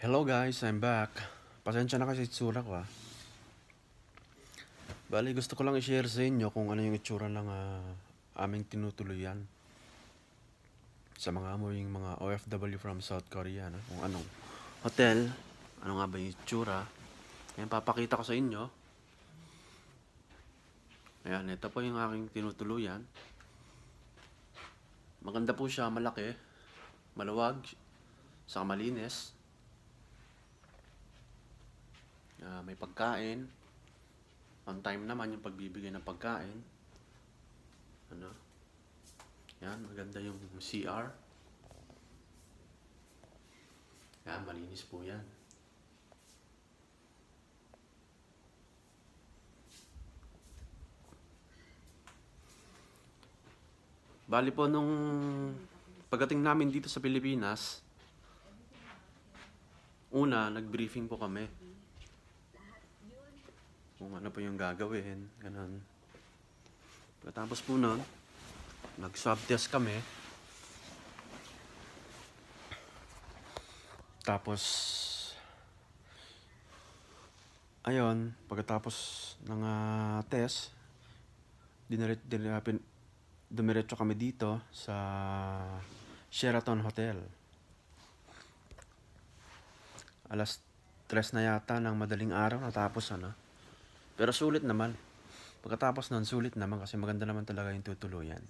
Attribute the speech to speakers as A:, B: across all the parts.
A: Hello guys, I'm back. Pasensya na kasi itsura ko ah. Bali, gusto ko lang i-share sa inyo kung ano yung itsura ng uh, aming tinutuluyan sa mga amoying mga OFW from South Korea. No? Kung anong hotel, ano nga ba yung itsura. Ayan, papakita ko sa inyo. Ayan, ito po yung aking tinutuluyan. Maganda po siya, malaki, maluwag, sa malinis. may pagkain. On time naman yung pagbibigay ng pagkain. Ano? Yan, maganda yung CR. Yan, malinis po yan. Bali po nung pagdating namin dito sa Pilipinas, una, nag-briefing po kami kung ano po yung gagawin, ganun. Pagkatapos po nun, nag-swab test kami. Tapos, ayun, pagkatapos ng uh, test, dinarit, dinirapin, dumiretso kami dito sa Sheraton Hotel. Alas 3 na yata ng madaling araw natapos ano. Pero sulit naman. Pagkatapos nun, sulit naman kasi maganda naman talaga yung tutuluyan.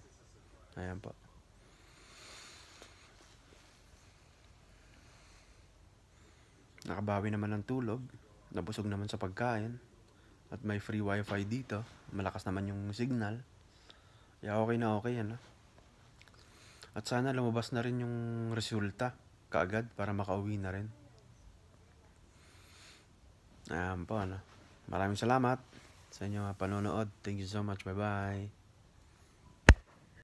A: Ayan po. Nakabawi naman ng tulog. Nabusog naman sa pagkain. At may free wifi dito. Malakas naman yung signal. Kaya yeah, okay na okay yan. At sana lumabas na rin yung resulta kaagad para makauwi na rin. Ayan po ano. Maraming salamat sa inyong panonood. Thank you so much. Bye-bye.